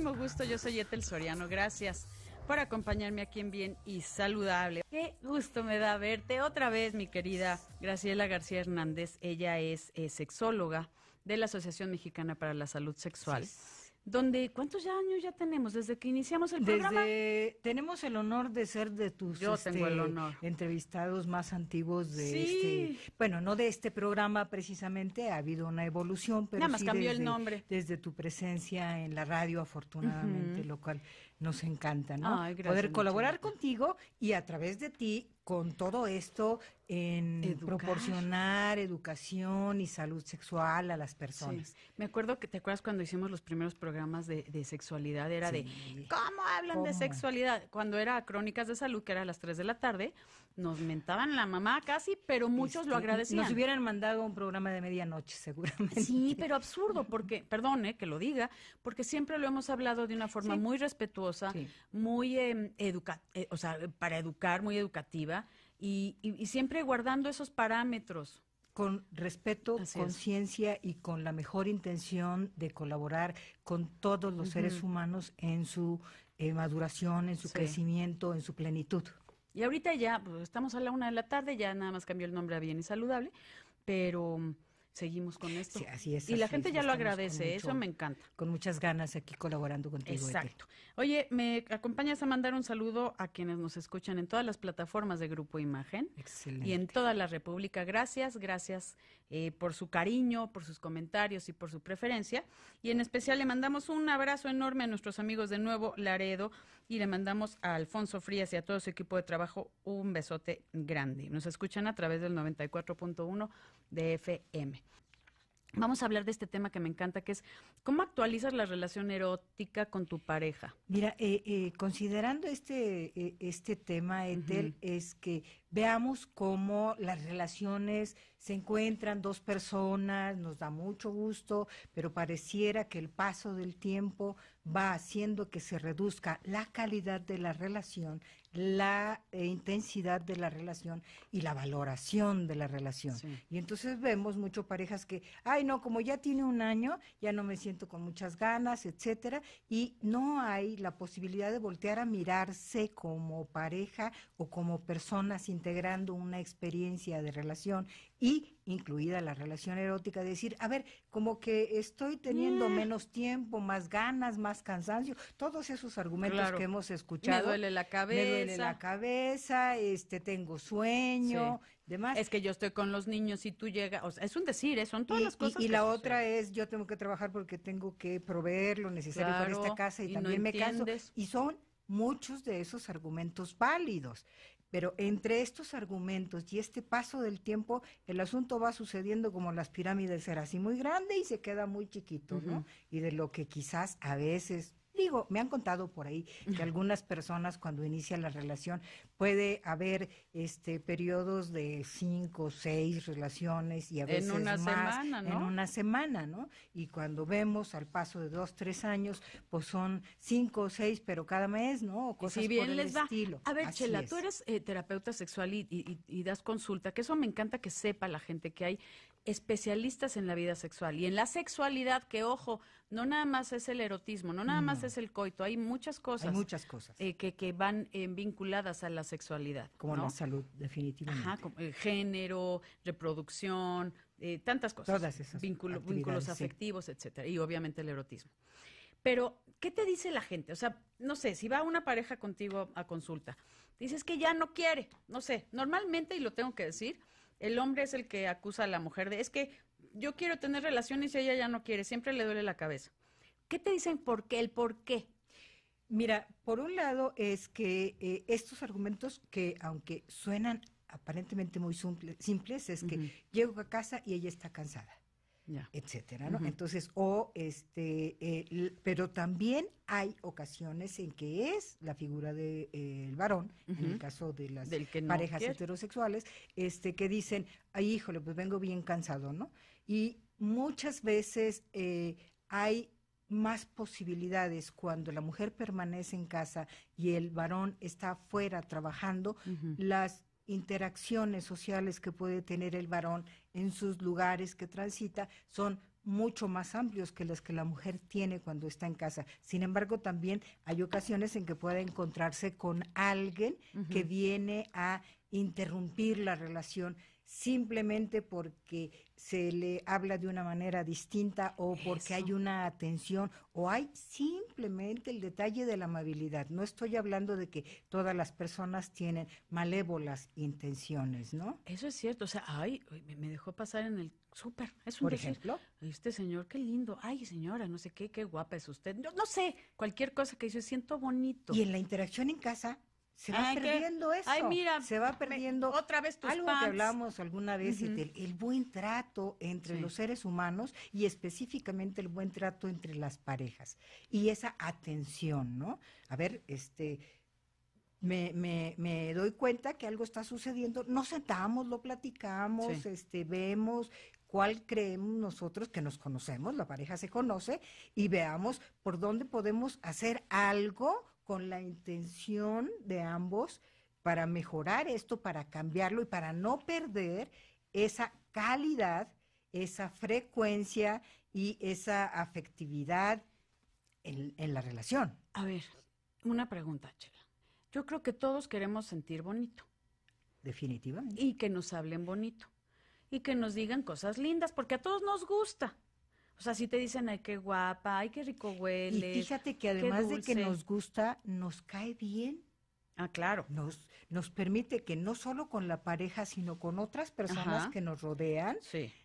muchísimo gusto. Yo soy Etel Soriano. Gracias por acompañarme aquí en Bien y Saludable. Qué gusto me da verte otra vez, mi querida Graciela García Hernández. Ella es, eh, sexóloga de la Asociación Mexicana para la Salud Sexual donde ¿cuántos años ya tenemos desde que iniciamos el programa? Tenemos el honor de ser de tus este, entrevistados más antiguos de este, bueno, no de este programa precisamente, ha habido una evolución, pero sí desde, tu presencia en la radio, afortunadamente, local. lo cual nos encanta, ¿no? Poder colaborar contigo y a través de ti con todo esto en proporcionar educación y salud sexual a las personas. Me acuerdo que, ¿te acuerdas cuando hicimos los primeros programas de, sexualidad? Era de, ¿cómo hablan de sexualidad? Cuando era Crónicas de Salud, que era a las 3 de la tarde, nos mentaban la mamá casi, pero muchos lo este, agradecían. Nos hubieran mandado un programa de medianoche, seguramente. Sí, pero absurdo, porque, perdone eh, que lo diga, porque siempre lo hemos hablado de una forma muy respetuosa, muy em, eh, o sea, para educar, muy educativa, y, siempre guardando esos parámetros con respeto, conciencia y con la mejor intención de colaborar con todos los seres humanos en su eh, maduración, en su crecimiento, en su plenitud. Y ahorita ya pues, estamos a la una de la tarde, ya nada más cambió el nombre a Bien y Saludable, pero seguimos con esto. Sí, así es. Y la gente ya lo agradece, eso me encanta. Con muchas ganas aquí colaborando contigo. Exacto. Oye, ¿me acompañas a mandar un saludo a quienes nos escuchan en todas las plataformas de Grupo Imagen? Excelente. Y en toda la República. Gracias, gracias eh, por su cariño, por sus comentarios y por su preferencia. Y en especial le mandamos un abrazo enorme a nuestros amigos de Nuevo Laredo, y le mandamos a Alfonso Frías y a todo su equipo de trabajo un besote grande. Nos escuchan a través del 94.1 de FM. Vamos a hablar de este tema que me encanta, que es cómo actualizas la relación erótica con tu pareja. Mira, eh, eh, considerando este, eh, este tema, Ethel, es que veamos cómo las relaciones se encuentran dos personas, nos da mucho gusto, pero pareciera que el paso del tiempo va haciendo que se reduzca la calidad de la relación, la eh, intensidad de la relación y la valoración de la relación. Y entonces vemos mucho parejas que, ay no, como ya tiene un año, ya no me siento con muchas ganas, etcétera, y no hay la posibilidad de voltear a mirarse como pareja o como personas integrando una experiencia de relación y incluida la relación erótica, decir, a ver, como que estoy teniendo mm. menos tiempo, más ganas, más cansancio, todos esos argumentos que hemos escuchado. Me duele la cabeza. Me duele la cabeza, este, tengo sueño, demás. Es que yo estoy con los niños y tú llegas, es un decir, ¿eh? son todas las cosas. Y, la otra es, yo tengo que trabajar porque tengo que proveer lo necesario para esta casa y, también me canso. caso. Y son muchos de esos argumentos válidos. Pero entre estos argumentos y este paso del tiempo, el asunto va sucediendo como las pirámides, era así muy grande y se queda muy chiquito, ¿no? Y de lo que quizás a veces Digo, me han contado por ahí que algunas personas cuando inicia la relación puede haber este periodos de cinco, o seis relaciones y a veces en una semana, ¿no? en una semana, ¿no? Y cuando vemos al paso de dos, tres años, pues son cinco o seis, pero cada mes, ¿no? cosas les va. estilo. A ver, Chela, tú eres eh, terapeuta sexual y, das consulta, que eso me encanta que sepa la gente que hay especialistas en la vida sexual y en la sexualidad, que ojo, no nada más es el erotismo, no nada más es el coito, hay muchas cosas. muchas cosas. Eh, que, van eh, vinculadas a la sexualidad. Como la salud, definitivamente. Ajá, como, eh, género, reproducción, tantas cosas. Todas esas. vínculos afectivos, etcétera. Y obviamente el erotismo. Pero, ¿qué te dice la gente? O sea, no sé, si va una pareja contigo a consulta, dices que ya no quiere, no sé, normalmente, y lo tengo que decir, el hombre es el que acusa a la mujer de, es que yo quiero tener relaciones y ella ya no quiere, siempre le duele la cabeza. ¿Qué te dicen por qué? El por qué. Mira, por un lado es que eh, estos argumentos que aunque suenan aparentemente muy simples, es que llego a casa y ella está cansada etcétera, ¿no? Entonces, o este, pero también hay ocasiones en que es la figura del de, eh, varón, en el caso de las parejas heterosexuales, este, que dicen, ay, híjole, pues vengo bien cansado, ¿no? Y muchas veces eh, hay más posibilidades cuando la mujer permanece en casa y el varón está afuera trabajando, las interacciones sociales que puede tener el varón en sus lugares que transita son mucho más amplios que las que la mujer tiene cuando está en casa. Sin embargo, también hay ocasiones en que puede encontrarse con alguien que viene a interrumpir la relación simplemente porque se le habla de una manera distinta o porque hay una atención o hay simplemente el detalle de la amabilidad. No estoy hablando de que todas las personas tienen malévolas intenciones, ¿no? Eso es cierto, o sea, ay, me dejó pasar en el súper, es un Por ejemplo, este señor qué lindo, ay, señora, no sé qué, qué guapa es usted. No, no sé, cualquier cosa que yo siento bonito. Y en la interacción en casa se va ah, perdiendo eso. se va perdiendo otra vez algo que hablamos alguna vez, del, este, el buen trato entre los seres humanos y específicamente el buen trato entre las parejas y esa atención, ¿no? A ver, este me, me, me doy cuenta que algo está sucediendo, nos sentamos, lo platicamos, este vemos cuál creemos nosotros que nos conocemos, la pareja se conoce y veamos por dónde podemos hacer algo con la intención de ambos para mejorar esto, para cambiarlo y para no perder esa calidad, esa frecuencia y esa afectividad en, la relación. A ver, una pregunta, Chela. Yo creo que todos queremos sentir bonito. Definitivamente. Y que nos hablen bonito. Y que nos digan cosas lindas, porque a todos nos gusta. O sea, si te dicen, ay, qué guapa, ay, qué rico huele. Y fíjate que además de que nos gusta, nos cae bien. Ah, claro. Nos, nos permite que no solo con la pareja, sino con otras personas que nos rodean,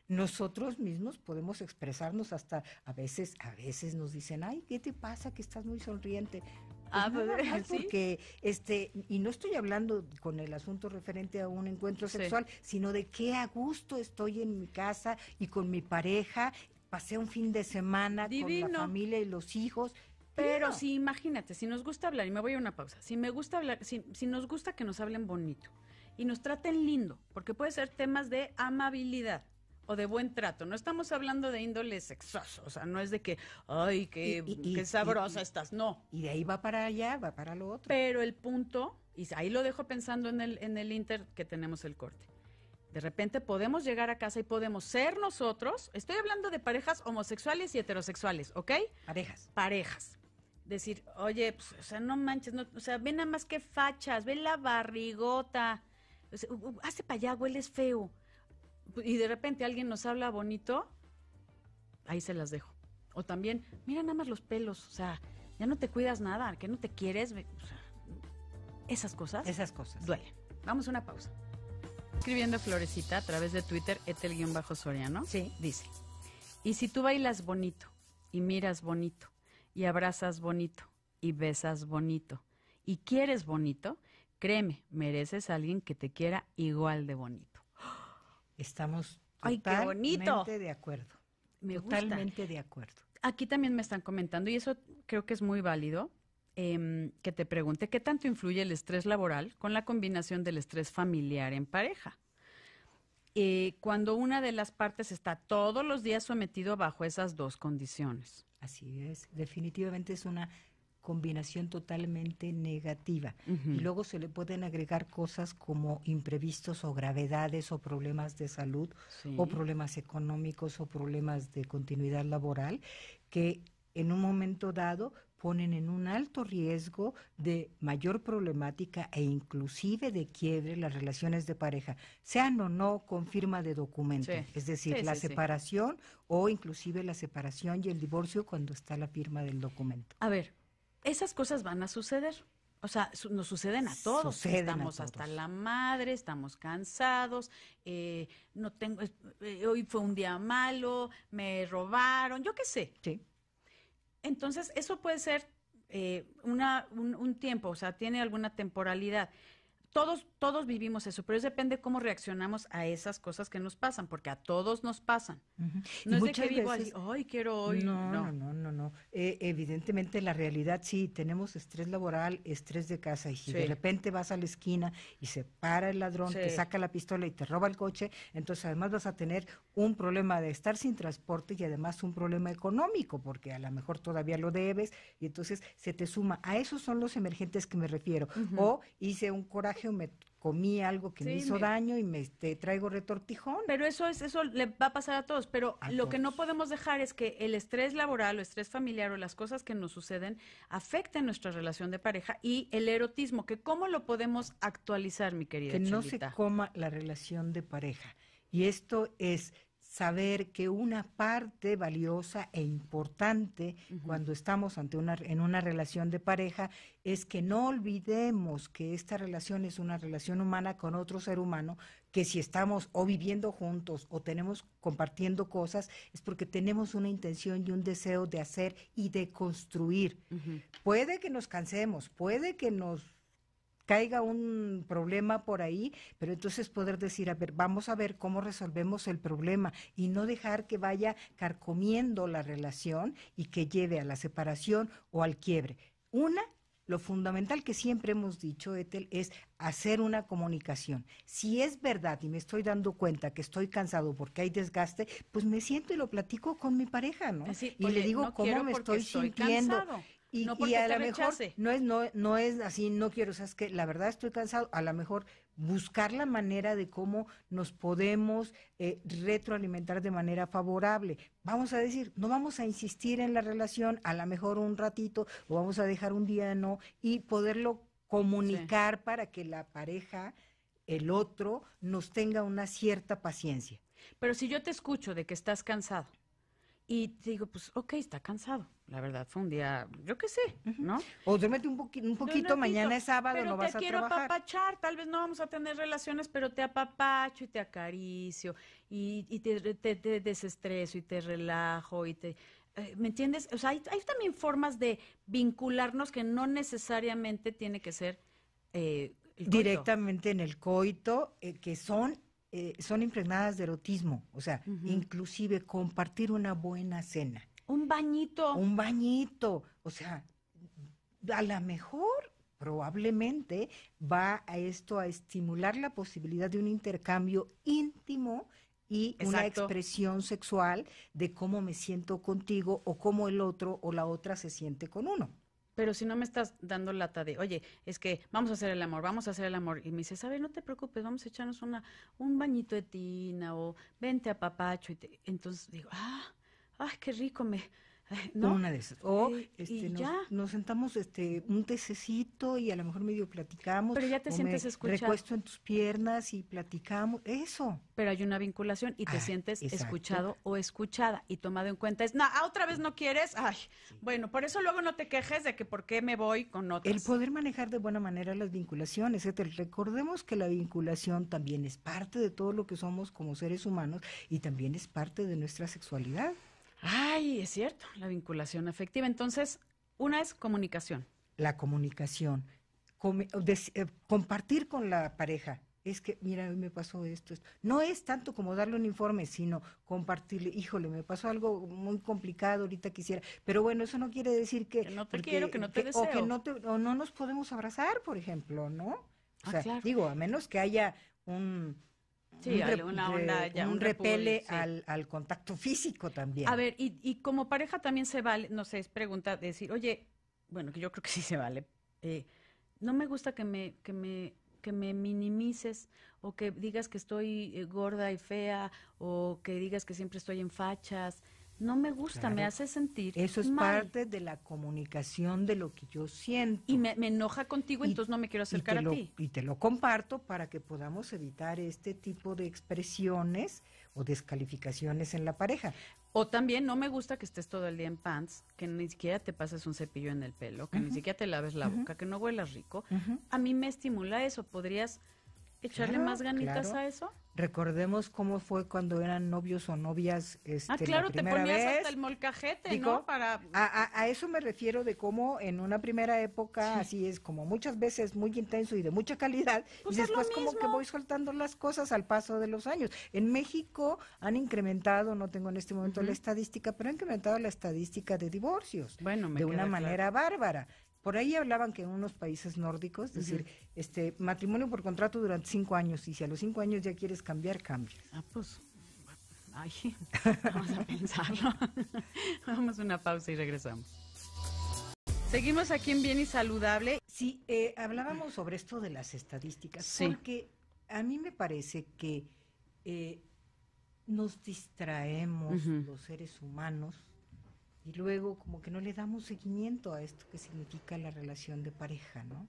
nosotros mismos podemos expresarnos hasta a veces, a veces nos dicen, ay, ¿qué te pasa que estás muy sonriente? Pues ah, pues, porque este y no estoy hablando con el asunto referente a un encuentro sexual, sino de qué a gusto estoy en mi casa y con mi pareja pasé un fin de semana con la familia y los hijos. Pero sí, imagínate, si nos gusta hablar, y me voy a una pausa, si me gusta hablar, si, nos gusta que nos hablen bonito y nos traten lindo, porque puede ser temas de amabilidad o de buen trato. No estamos hablando de índole sexoso, o sea, no es de que, ay, qué, sabrosa estás, no. Y de ahí va para allá, va para lo otro. Pero el punto, y ahí lo dejo pensando en el, en el Inter que tenemos el corte. De repente podemos llegar a casa y podemos ser nosotros. Estoy hablando de parejas homosexuales y heterosexuales, ¿ok? Parejas. Parejas. Decir, oye, pues, o sea, no manches, o sea, ve nada más que fachas, ve la barrigota. hace para allá, hueles feo. Y de repente alguien nos habla bonito, ahí se las dejo. O también, mira nada más los pelos, o sea, ya no te cuidas nada, que no te quieres. O sea, esas cosas. Esas cosas. Duele. Vamos a una pausa escribiendo Florecita a través de Twitter, etel-soriano. Sí. Dice, y si tú bailas bonito, y miras bonito, y abrazas bonito, y besas bonito, y quieres bonito, créeme, mereces a alguien que te quiera igual de bonito. Estamos totalmente de acuerdo. Me totalmente de acuerdo. Aquí también me están comentando, y eso creo que es muy válido, Em, que te pregunte qué tanto influye el estrés laboral con la combinación del estrés familiar en pareja. Eh, cuando una de las partes está todos los días sometido bajo esas dos condiciones. Así es, definitivamente es una combinación totalmente negativa. Y luego se le pueden agregar cosas como imprevistos o gravedades o problemas de salud o problemas económicos o problemas de continuidad laboral que en un momento dado ponen en un alto riesgo de mayor problemática e inclusive de quiebre las relaciones de pareja, sean o no con firma de documento, es decir, la separación o inclusive la separación y el divorcio cuando está la firma del documento. A ver, esas cosas van a suceder. O sea, nos suceden a todos. Suceden estamos hasta la madre, estamos cansados, eh, no tengo, eh, eh, hoy fue un día malo, me robaron, yo qué sé. Sí. Entonces, eso puede ser eh, una, un, un, tiempo, o sea, tiene alguna temporalidad todos, todos vivimos eso, pero eso depende cómo reaccionamos a esas cosas que nos pasan, porque a todos nos pasan. No es de que vivo así, hoy quiero hoy. No, no, no, no. no. Eh, evidentemente, la realidad sí, tenemos estrés laboral, estrés de casa, y de repente vas a la esquina y se para el ladrón, te saca la pistola y te roba el coche, entonces además vas a tener un problema de estar sin transporte y además un problema económico, porque a lo mejor todavía lo debes, y entonces se te suma. A esos son los emergentes que me refiero. O hice un coraje me comí algo que me hizo daño y me traigo retortijón. Pero eso es, eso le va a pasar a todos. Pero lo que no podemos dejar es que el estrés laboral o estrés familiar o las cosas que nos suceden afecten nuestra relación de pareja y el erotismo, que cómo lo podemos actualizar, mi querida. Que no se coma la relación de pareja. Y esto es saber que una parte valiosa e importante cuando estamos ante una, en una relación de pareja es que no olvidemos que esta relación es una relación humana con otro ser humano, que si estamos o viviendo juntos o tenemos compartiendo cosas es porque tenemos una intención y un deseo de hacer y de construir. Puede que nos cansemos, puede que nos caiga un problema por ahí, pero entonces poder decir, a ver, vamos a ver cómo resolvemos el problema y no dejar que vaya carcomiendo la relación y que lleve a la separación o al quiebre. Una lo fundamental que siempre hemos dicho, Ethel, es hacer una comunicación. Si es verdad y me estoy dando cuenta que estoy cansado porque hay desgaste, pues me siento y lo platico con mi pareja, ¿no? y le digo cómo me estoy, sintiendo. Y, no a lo mejor no es, no, es así, no quiero, o sea, que la verdad estoy cansado, a lo mejor buscar la manera de cómo nos podemos eh, retroalimentar de manera favorable. Vamos a decir, no vamos a insistir en la relación, a lo mejor un ratito, o vamos a dejar un día no, y poderlo comunicar para que la pareja, el otro, nos tenga una cierta paciencia. Pero si yo te escucho de que estás cansado, y te digo, pues, ok, está cansado. La verdad, fue un día, yo qué sé, ¿no? O duérmete un, un poquito, mañana es sábado, no vas a trabajar. te quiero apapachar, tal vez no vamos a tener relaciones, pero te apapacho y te acaricio y, te, desestreso y te relajo y te... Eh, ¿Me entiendes? O sea, hay, también formas de vincularnos que no necesariamente tiene que ser... Eh, directamente en el coito, eh, que son eh, son impregnadas de erotismo, o sea, inclusive compartir una buena cena. Un bañito. Un bañito, o sea, a lo mejor probablemente va a esto a estimular la posibilidad de un intercambio íntimo y una expresión sexual de cómo me siento contigo o cómo el otro o la otra se siente con uno. Pero si no me estás dando lata de, oye, es que vamos a hacer el amor, vamos a hacer el amor. Y me dices, a ver, no te preocupes, vamos a echarnos una, un bañito de tina o vente a papacho. Y te... Entonces digo, ah, ay, qué rico, me, o nos, sentamos este, un tececito y a lo mejor medio platicamos. Pero ya te sientes escuchado. Recuesto en tus piernas y platicamos. Eso. Pero hay una vinculación y te ah, sientes escuchado o escuchada y tomado en cuenta. Es, no, otra vez no quieres. Ay, bueno, por eso luego no te quejes de que por qué me voy con otras. El poder manejar de buena manera las vinculaciones, ¿eh? Recordemos que la vinculación también es parte de todo lo que somos como seres humanos y también es parte de nuestra sexualidad. Ay, es cierto, la vinculación afectiva. Entonces, una es comunicación. La comunicación. Eh, compartir con la pareja. Es que, mira, hoy me pasó esto, No es tanto como darle un informe, sino compartirle. Híjole, me pasó algo muy complicado, ahorita quisiera. Pero bueno, eso no quiere decir que. no te quiero, que no te deseo. O que no, nos podemos abrazar, por ejemplo, ¿no? O ah, sea, digo, a menos que haya un Sí, un, repele al, contacto físico también. A ver, y, y, como pareja también se vale, no sé, es pregunta de decir, oye, bueno, que yo creo que sí se vale. Eh, no me gusta que me, que me, que me minimices o que digas que estoy eh, gorda y fea o que digas que siempre estoy en fachas no me gusta, me hace sentir. Eso es parte de la comunicación de lo que yo siento. Y me, enoja contigo, entonces no me quiero acercar a ti. Y te lo comparto para que podamos evitar este tipo de expresiones o descalificaciones en la pareja. O también no me gusta que estés todo el día en pants, que ni siquiera te pases un cepillo en el pelo, que ni siquiera te laves la boca, que no huelas rico. A mí me estimula eso. ¿Podrías echarle más ganitas a eso? Recordemos cómo fue cuando eran novios o novias. ah, este, claro, te ponías hasta el molcajete, ¿no? Para... A, a, eso me refiero de cómo en una primera época, así es, como muchas veces muy intenso y de mucha calidad, pues y después como que voy soltando las cosas al paso de los años. En México han incrementado, no tengo en este momento la estadística, pero han incrementado la estadística de divorcios. De una manera bárbara. Por ahí hablaban que en unos países nórdicos, es decir, este matrimonio por contrato durante cinco años y si a los cinco años ya quieres cambiar, cambia. Ah, pues, vamos a pensarlo. vamos a una pausa y regresamos. Seguimos aquí en Bien y Saludable. Sí, eh, hablábamos sobre esto de las estadísticas, porque a mí me parece que eh, nos distraemos los seres humanos y luego como que no le damos seguimiento a esto que significa la relación de pareja, ¿no?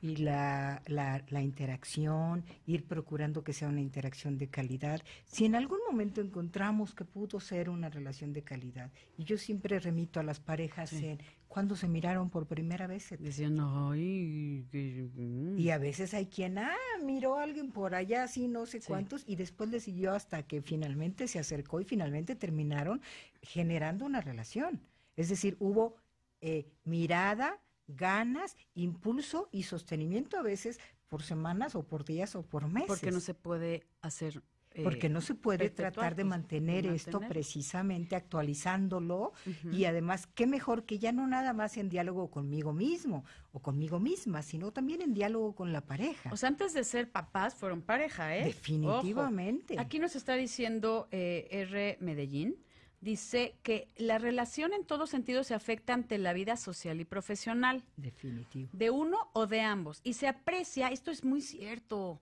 y la, la, interacción, ir procurando que sea una interacción de calidad. Si en algún momento encontramos que pudo ser una relación de calidad, y yo siempre remito a las parejas en cuando se miraron por primera vez. Decían, ay, mm". Y a veces hay quien, ah, miró a alguien por allá, así, no sé cuántos, y después le siguió hasta que finalmente se acercó y finalmente terminaron generando una relación. Es decir, hubo eh, mirada, ganas, impulso y sostenimiento a veces por semanas o por días o por meses. Porque no se puede hacer eh, porque no se puede tratar pues, de mantener, esto precisamente actualizándolo y además qué mejor que ya no nada más en diálogo conmigo mismo o conmigo misma, sino también en diálogo con la pareja. O sea, antes de ser papás fueron pareja, ¿eh? Definitivamente. aquí nos está diciendo eh, R. Medellín dice que la relación en todo sentido se afecta ante la vida social y profesional. Definitivo. De uno o de ambos. Y se aprecia, esto es muy cierto,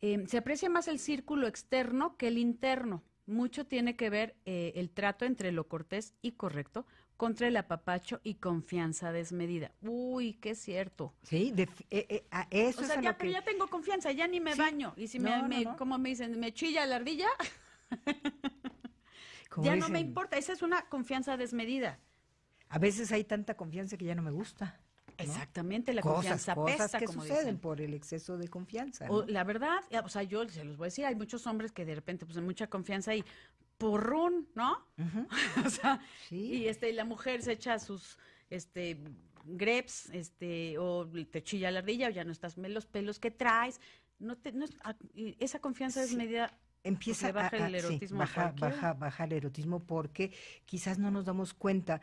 em, se aprecia más el círculo externo que el interno. Mucho tiene que ver eh, el trato entre lo cortés y correcto contra el apapacho y confianza desmedida. Uy, qué cierto. Sí, de, eh, eh, o sea, ya, ya tengo confianza, ya ni me baño. Y si me, como me dicen, me chilla la ardilla. ya no me importa, esa es una confianza desmedida. A veces hay tanta confianza que ya no me gusta. Exactamente, la confianza cosas como suceden por el exceso de confianza. la verdad, o sea, yo se los voy a decir, hay muchos hombres que de repente pues mucha confianza y porrón, ¿no? o sea, y este la mujer se echa sus este greps, este o te chilla la ardilla o ya no estás los pelos que traes, no, te, no ah, esa confianza desmedida empieza a, bajar el erotismo baja, baja, el erotismo porque quizás no nos damos cuenta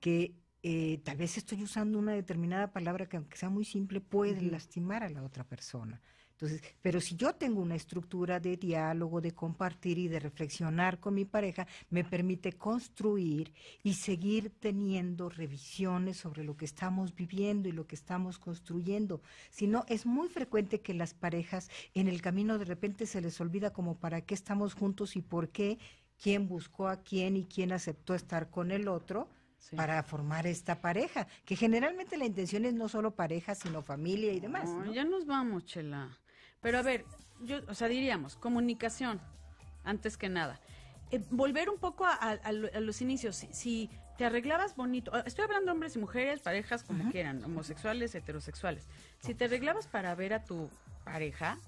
que eh, tal vez estoy usando una determinada palabra que aunque sea muy simple puede lastimar a la otra persona. Entonces, pero si yo tengo una estructura de diálogo, de compartir y de reflexionar con mi pareja, me permite construir y seguir teniendo revisiones sobre lo que estamos viviendo y lo que estamos construyendo. Si es muy frecuente que las parejas en el camino de repente se les olvida como para qué estamos juntos y por qué, quién buscó a quién y quién aceptó estar con el otro. para formar esta pareja, que generalmente la intención es no solo pareja, sino familia y demás. Ya nos vamos, Chela. Pero a ver, yo, o sea, diríamos, comunicación, antes que nada. Eh, volver un poco a, los inicios, si, te arreglabas bonito, ah, estoy hablando hombres y mujeres, parejas como quieran, homosexuales, heterosexuales, si te arreglabas para ver a tu pareja,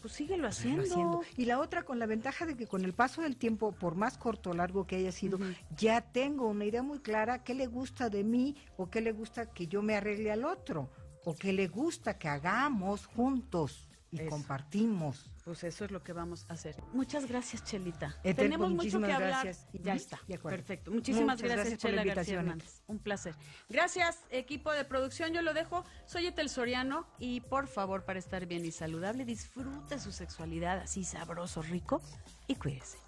pues síguelo haciendo. Y la otra, con la ventaja de que con el paso del tiempo, por más corto o largo que haya sido, ya tengo una idea muy clara qué le gusta de mí o qué le gusta que yo me arregle al otro o qué le gusta que hagamos juntos y compartimos. Pues eso es lo que vamos a hacer. Muchas gracias, Chelita. Tenemos mucho que hablar. Ya está. Perfecto. Muchísimas gracias, gracias Chela García Un placer. Gracias, equipo de producción. Yo lo dejo. Soy Etel Soriano y por favor, para estar bien y saludable, disfrute su sexualidad así sabroso, rico y cuídese.